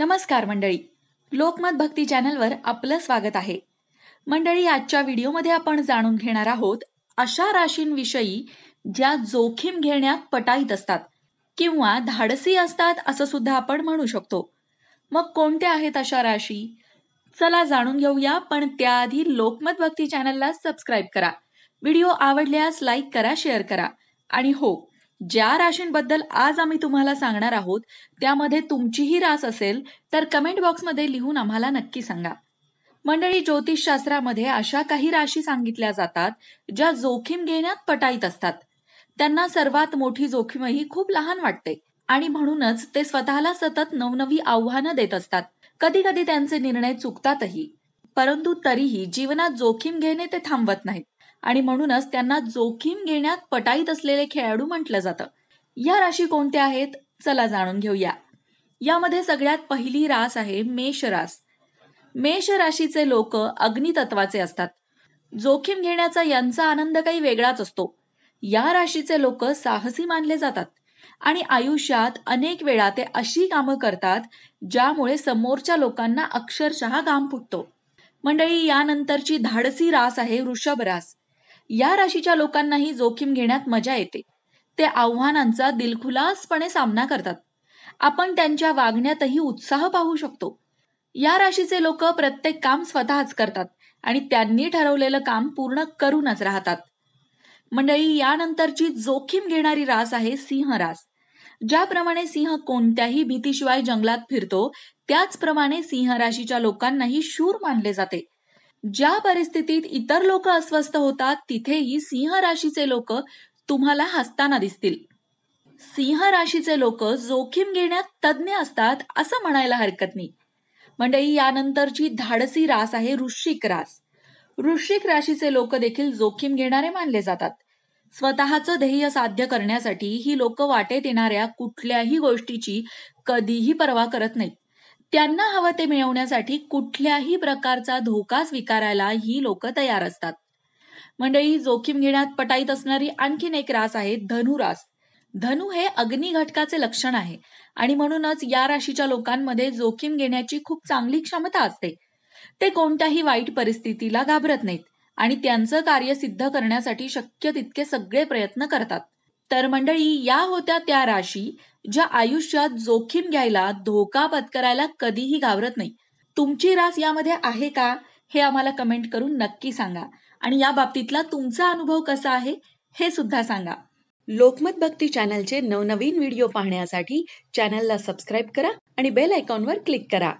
नमस्कार मंडळी लोकमत भक्ती चॅनलवर आपलं स्वागत आहे मंडळी आजच्या व्हिडिओमध्ये आपण जाणून घेणार आहोत अशा राशींविषयी ज्या जोखीम घेण्यात पटाईत असतात किंवा धाडसी असतात असं सुद्धा आपण म्हणू शकतो मग कोणत्या आहेत अशा राशी चला जाणून घेऊया पण त्याआधी लोकमत भक्ती चॅनलला सबस्क्राईब करा व्हिडिओ आवडल्यास लाईक करा शेअर करा आणि हो ज्या राशींबद्दल आज आम्ही तुम्हाला सांगणार आहोत त्यामध्ये तुमचीही रास असेल तर कमेंट बॉक्समध्ये लिहून आम्हाला नक्की सांगा मंडळी ज्योतिषशास्त्रामध्ये अशा काही राशी सांगितल्या जातात ज्या जोखीम घेण्यात पटाईत असतात त्यांना सर्वात मोठी जोखीमही खूप लहान वाटते आणि म्हणूनच ते स्वतःला सतत नवनवी आव्हानं देत असतात कधी कधी त्यांचे निर्णय चुकतातही परंतु तरीही जीवनात जोखीम घेणे ते थांबवत नाहीत आणि म्हणूनच त्यांना जोखीम घेण्यात पटाईत असलेले खेळाडू म्हटलं जातं या राशी कोणत्या आहेत चला जाणून घेऊया यामध्ये सगळ्यात पहिली रास आहे मेष रास मेष राशीचे लोक अग्नितत्वाचे असतात जोखीम घेण्याचा यांचा आनंद काही वेगळाच असतो या राशीचे लोक साहसी मानले जातात आणि आयुष्यात अनेक वेळा ते अशी कामं करतात ज्यामुळे समोरच्या लोकांना अक्षरशः घाम फुटतो मंडळी यानंतरची धाडसी रास आहे वृषभ रास या राशीच्या लोकांनाही जोखीम घेण्यात मजा येते ते आव्हानांचा दिलखुलासपणे सामना करतात आपण त्यांच्या वागण्यातही उत्साह पाहू शकतो या राशीचे लोक प्रत्येक काम स्वतःच करतात आणि त्यांनी ठरवलेलं काम पूर्ण करूनच राहतात मंडळी यानंतरची जोखीम घेणारी रास आहे सिंह रास ज्याप्रमाणे सिंह कोणत्याही भीतीशिवाय जंगलात फिरतो त्याचप्रमाणे सिंह राशीच्या लोकांनाही शूर मानले जाते ज्या परिस्थितीत इतर लोक अस्वस्थ होतात तिथेही सिंह राशीचे लोक तुम्हाला हसताना दिसतील सिंह राशीचे लोक जोखीम घेण्यात तज्ज्ञ असतात असं म्हणायला हरकत नाही मंडळी यानंतरची धाडसी रास आहे वृश्चिक रास वृश्चिक राशीचे लोक देखील जोखीम घेणारे मानले जातात स्वतःचं ध्येय साध्य करण्यासाठी ही लोक वाटेत येणाऱ्या कुठल्याही गोष्टीची कधीही पर्वा करत नाहीत त्यांना हवं ते मिळवण्यासाठी कुठल्याही प्रकारचा धोका स्वीकारायला ही लोक तयार असतात मंडळी जोखीम घेण्यात पटाईत असणारी आणखीन एक रास आहे धनुरास धनु हे अग्नि घटकाचे लक्षण आहे आणि म्हणूनच या राशीच्या लोकांमध्ये जोखीम घेण्याची खूप चांगली क्षमता असते ते कोणत्याही वाईट परिस्थितीला घाबरत नाहीत आणि त्यांचं कार्य सिद्ध करण्यासाठी शक्य तितके सगळे प्रयत्न करतात तर मंडळी या होत्या त्या राशी ज्या आयुष्यात जोखीम घ्यायला धोका पत्करायला कधीही घाबरत नाही तुमची रास यामध्ये आहे का हे आम्हाला कमेंट करून नक्की सांगा आणि या बाबतीतला तुमचा अनुभव कसा आहे हे सुद्धा सांगा लोकमत भक्ती चॅनलचे नवनवीन व्हिडिओ पाहण्यासाठी चॅनलला सबस्क्राईब करा आणि बेल आयकॉनवर क्लिक करा